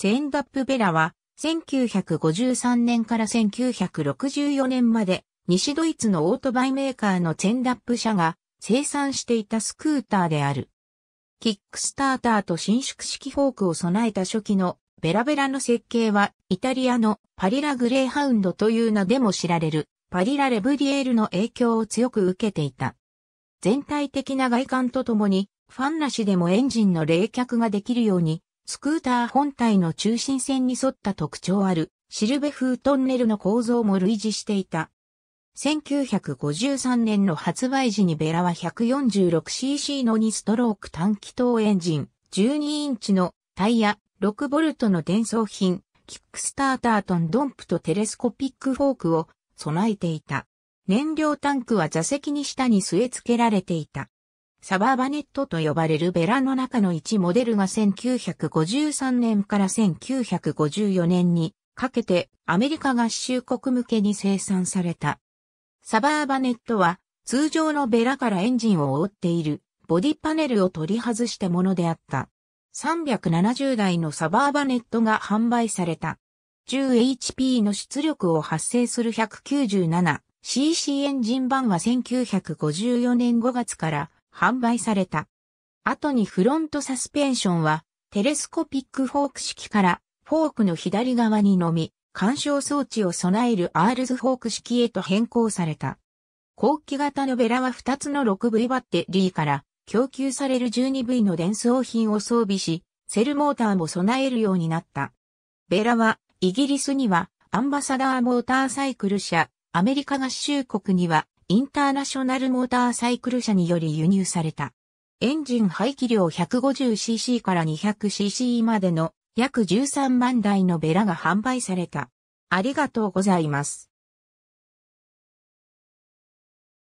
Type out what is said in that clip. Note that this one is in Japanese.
ツェンダップベラは、1953年から1964年まで、西ドイツのオートバイメーカーのツェンダップ社が生産していたスクーターである。キックスターターと伸縮式フォークを備えた初期のベラベラの設計はイタリアのパリラグレーハウンドという名でも知られるパリラレブリエールの影響を強く受けていた。全体的な外観とともにファンなしでもエンジンの冷却ができるようにスクーター本体の中心線に沿った特徴あるシルベ風トンネルの構造も類似していた。1953年の発売時にベラは 146cc の2ストローク短気筒エンジン、12インチのタイヤ、6ボルトの伝送品、キックスターターとドンプとテレスコピックフォークを備えていた。燃料タンクは座席に下に据え付けられていた。サバーバネットと呼ばれるベラの中の1モデルが1953年から1954年にかけてアメリカ合衆国向けに生産された。サバーバネットは通常のベラからエンジンを覆っているボディパネルを取り外したものであった。370台のサバーバネットが販売された。10HP の出力を発生する 197cc エンジン版は1954年5月から販売された。後にフロントサスペンションはテレスコピックフォーク式からフォークの左側にのみ、干渉装置を備えるアールズフォーク式へと変更された。後期型のベラは2つの 6V バッテリーから供給される 12V の電装品を装備し、セルモーターも備えるようになった。ベラはイギリスにはアンバサダーモーターサイクル社、アメリカ合衆国にはインターナショナルモーターサイクル社により輸入された。エンジン排気量 150cc から 200cc までの約13万台のベラが販売された。ありがとうございます。